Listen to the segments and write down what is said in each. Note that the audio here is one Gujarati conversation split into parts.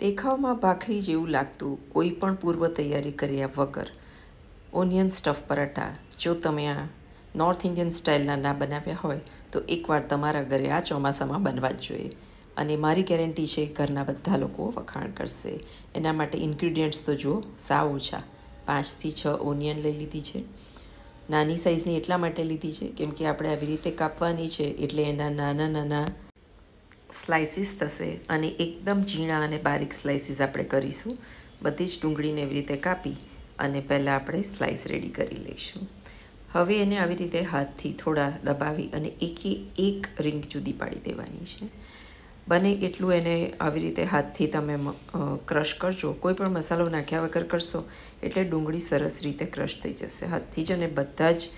દેખાવમાં ભાખરી જેવું લાગતું કોઈ પણ પૂર્વ તૈયારી કર્યા વગર ઓનિયન સ્ટફ પરાઠા જો તમે આ નોર્થ ઇન્ડિયન સ્ટાઇલના ના બનાવ્યા હોય તો એકવાર તમારા ઘરે આ ચોમાસામાં બનવા જ જોઈએ અને મારી ગેરંટી છે ઘરના બધા લોકો વખાણ કરશે એના માટે ઇન્ગ્રીડિયન્ટ્સ તો જુઓ સાવ ઓછા પાંચથી છ ઓનિયન લઈ લીધી છે નાની સાઇઝની એટલા માટે લીધી છે કેમ કે આપણે આવી રીતે કાપવાની છે એટલે એના નાના નાના સ્લાઇસીસ થશે અને એકદમ ઝીણા અને બારીક સ્લાઇસીસ આપણે કરીશું બધી જ ડુંગળીને એવી રીતે કાપી અને પહેલાં આપણે સ્લાઇસ રેડી કરી લઈશું હવે એને આવી રીતે હાથથી થોડા દબાવી અને એકે એક રિંગ જુદી પાડી દેવાની છે બને એટલું એને આવી રીતે હાથથી તમે ક્રશ કરજો કોઈ પણ મસાલો નાખ્યા વગર કરશો એટલે ડુંગળી સરસ રીતે ક્રશ થઈ જશે હાથથી જ અને બધા જ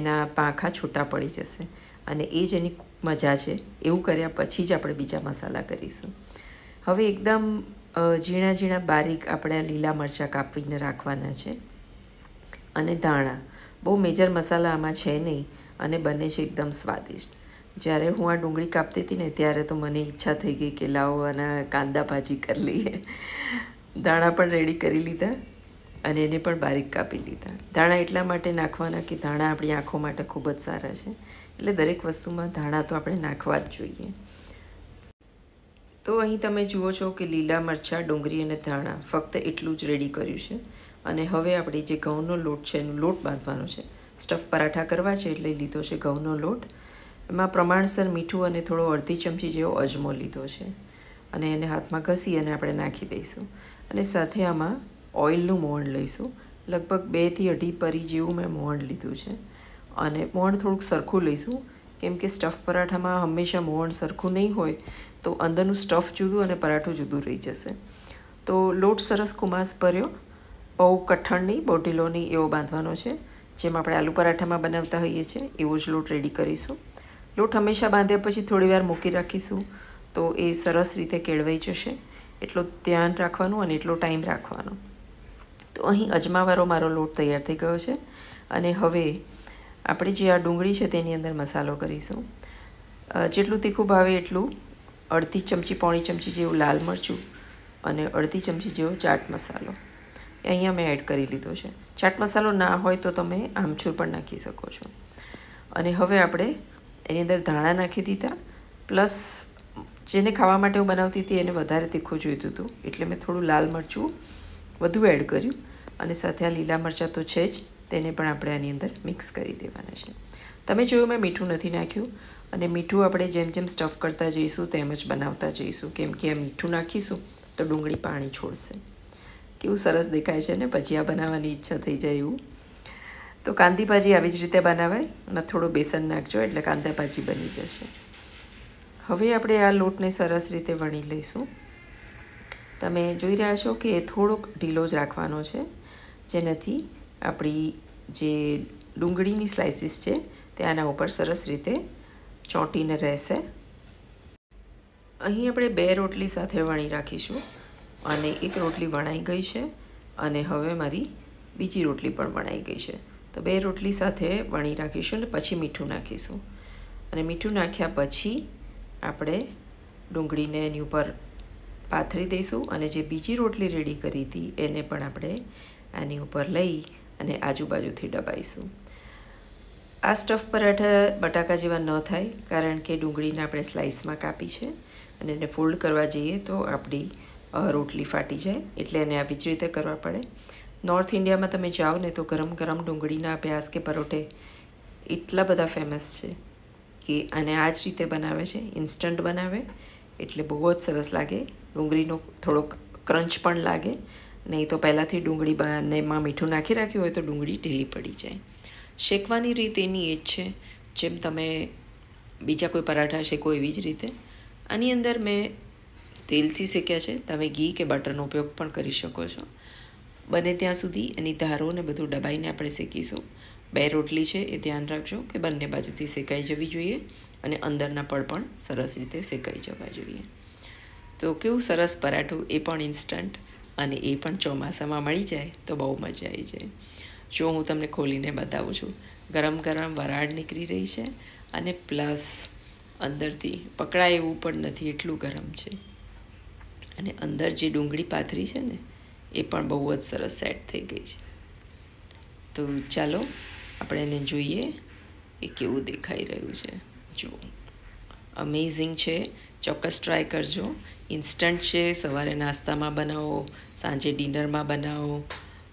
એના પાંખા છૂટા પડી જશે અને એ જ એની મજા છે એવું કર્યા પછી જ આપણે બીજા મસાલા કરીશું હવે એકદમ ઝીણા ઝીણા બારીક આપણે લીલા મરચાં કાપીને રાખવાના છે અને ધાણા બહુ મેજર મસાલા આમાં છે નહીં અને બને છે એકદમ સ્વાદિષ્ટ જ્યારે હું આ ડુંગળી કાપતી હતી ને ત્યારે તો મને ઈચ્છા થઈ ગઈ કે લાવો આના કાંદા ભાજી કરી લઈએ ધાણા પણ રેડી કરી લીધા અને એને પણ બારીક કાપી લીધા ધાણા એટલા માટે નાખવાના કે ધાણા આપણી આંખો માટે ખૂબ જ સારા છે એટલે દરેક વસ્તુમાં ધાણા તો આપણે નાખવા જ જોઈએ તો અહીં તમે જુઓ છો કે લીલા મરચાં ડુંગળી અને ધાણા ફક્ત એટલું જ રેડી કર્યું છે અને હવે આપણે જે ઘઉંનો લોટ છે એનો લોટ બાંધવાનો છે સ્ટફ પરાઠા કરવા છે એટલે લીધો છે ઘઉંનો લોટ એમાં પ્રમાણસર મીઠું અને થોડો અડધી ચમચી જેવો અજમો લીધો છે અને એને હાથમાં ઘસી અને આપણે નાખી દઈશું અને સાથે આમાં ઓઇલનું મોહણ લઈશું લગભગ બેથી અઢી પરી જેવું મેં મોહણ લીધું છે અને મોણ થોડુંક સરખું લઈશું કેમ કે સ્ટફ પરાઠામાં હંમેશા મોણ સરખું નહીં હોય તો અંદરનું સ્ટફ જુદું અને પરાઠું જુદું રહી જશે તો લોટ સરસ કુમાસ ભર્યો બહુ કઠણની બોટીલોની એવો બાંધવાનો છે જેમ આપણે આલુ પરાઠામાં બનાવતા હોઈએ છીએ એવો જ લોટ રેડી કરીશું લોટ હંમેશા બાંધ્યા પછી થોડીવાર મૂકી રાખીશું તો એ સરસ રીતે કેળવાઈ જશે એટલો ધ્યાન રાખવાનું અને એટલો ટાઈમ રાખવાનો તો અહીં અજમાવાળો મારો લોટ તૈયાર થઈ ગયો છે અને હવે આપણે જે આ ડુંગળી છે તેની અંદર મસાલો કરીશું જેટલું તીખું ભાવે એટલું અડધી ચમચી પોણી ચમચી જેવું લાલ મરચું અને અડધી ચમચી જેવો ચાટ મસાલો અહીંયા મેં એડ કરી લીધો છે ચાટ મસાલો ના હોય તો તમે આમચૂર પણ નાખી શકો છો અને હવે આપણે એની અંદર ધાણા નાખી દીધા પ્લસ જેને ખાવા માટે હું બનાવતી હતી એને વધારે તીખું જોઈતું હતું એટલે મેં થોડું લાલ મરચું વધુ એડ કર્યું અને સાથે આ લીલા મરચાં તો છે જ તેને પણ આપણે આની અંદર મિક્સ કરી દેવાના છે તમે જોયું મેં મીઠું નથી નાખ્યું અને મીઠું આપણે જેમ જેમ સ્ટફ કરતા જઈશું તેમ જ બનાવતા જઈશું કેમ કે મીઠું નાખીશું તો ડુંગળી પાણી છોડશે કેવું સરસ દેખાય છે ને પછી આ બનાવવાની ઈચ્છા થઈ જાય એવું તો કાંદી ભાજી આવી જ રીતે બનાવાય એમાં થોડું બેસન નાખજો એટલે કાંદા ભાજી બની જશે હવે આપણે આ લોટને સરસ રીતે વણી લઈશું તમે જોઈ રહ્યા છો કે એ થોડોક ઢીલો જ રાખવાનો છે જેનાથી આપણી જે ડુંગળીની સ્લાઇસીસ છે તે આના ઉપર સરસ રીતે ચોંટીને રહેશે અહીં આપણે બે રોટલી સાથે વણી રાખીશું અને એક રોટલી વણાઈ ગઈ છે અને હવે મારી બીજી રોટલી પણ વણાઈ ગઈ છે તો બે રોટલી સાથે વણી રાખીશું અને પછી મીઠું નાખીશું અને મીઠું નાખ્યા પછી આપણે ડુંગળીને એની ઉપર પાથરી દઈશું અને જે બીજી રોટલી રેડી કરી હતી એને પણ આપણે આની ઉપર લઈ અને આજુબાજુથી દબાઈશું આ સ્ટફ પરાઠા બટાકા જેવા ન થાય કારણ કે ડુંગળીને આપણે સ્લાઇસમાં કાપી છે અને એને ફોલ્ડ કરવા જઈએ તો આપણી રોટલી ફાટી જાય એટલે એને આવી જ રીતે કરવા પડે નોર્થ ઇન્ડિયામાં તમે જાઓ ને તો ગરમ ગરમ ડુંગળીના પ્યાસ કે પરોઠે એટલા બધા ફેમસ છે કે આને આ જ રીતે બનાવે છે ઇન્સ્ટન્ટ બનાવે એટલે બહુ જ સરસ લાગે ડુંગળીનો થોડોક ક્રંચ પણ લાગે નહીં તો પહેલાંથી ડુંગળી બંનેમાં મીઠું નાખી રાખ્યું હોય તો ડુંગળી ઢીલી પડી જાય શેકવાની રીત એની એ જ છે જેમ તમે બીજા કોઈ પરાઠા શેકો એવી જ રીતે આની અંદર મેં તેલથી શેક્યા છે તમે ઘી કે બટરનો ઉપયોગ પણ કરી શકો છો બને ત્યાં સુધી એની ધારોને બધું દબાઈને આપણે શેકીશું બે રોટલી છે એ ધ્યાન રાખજો કે બંને બાજુથી શેકાઈ જવી જોઈએ અને અંદરના પળ પણ સરસ રીતે શેકાઈ જવા જોઈએ તો કેવું સરસ પરાઠું એ પણ ઇન્સ્ટન્ટ અને એ પણ ચોમાસામાં મળી જાય તો બહુ મજા આવી જાય જો હું તમને ખોલીને બતાવું છું ગરમ ગરમ વરાળ નીકળી રહી છે અને પ્લસ અંદરથી પકડાય એવું પણ નથી એટલું ગરમ છે અને અંદર જે ડુંગળી પાથરી છે ને એ પણ બહુ જ સરસ સેટ થઈ ગઈ છે તો ચાલો આપણે એને જોઈએ એ કેવું દેખાઈ રહ્યું છે જુઓ અમેઝિંગ છે ચોક્કસ ટ્રાય કરજો ઇન્સ્ટન્ટ છે સવારે નાસ્તામાં બનાવો સાંજે ડિનરમાં બનાવો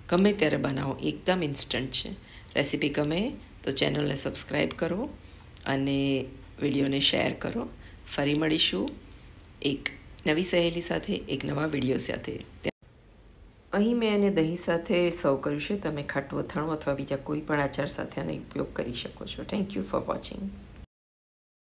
ગમે ત્યારે બનાવો એકદમ ઇન્સ્ટન્ટ છે રેસીપી ગમે તો ચેનલને સબસ્ક્રાઈબ કરો અને વિડીયોને શેર કરો ફરી મળીશું એક નવી સહેલી સાથે એક નવા વિડીયો સાથે અહીં મેં એને દહીં સાથે સર્વ કર્યું છે તમે ખાટું અથાણું અથવા બીજા કોઈ પણ આચાર સાથે આનો ઉપયોગ કરી શકો છો થેન્ક યુ ફોર વોચિંગ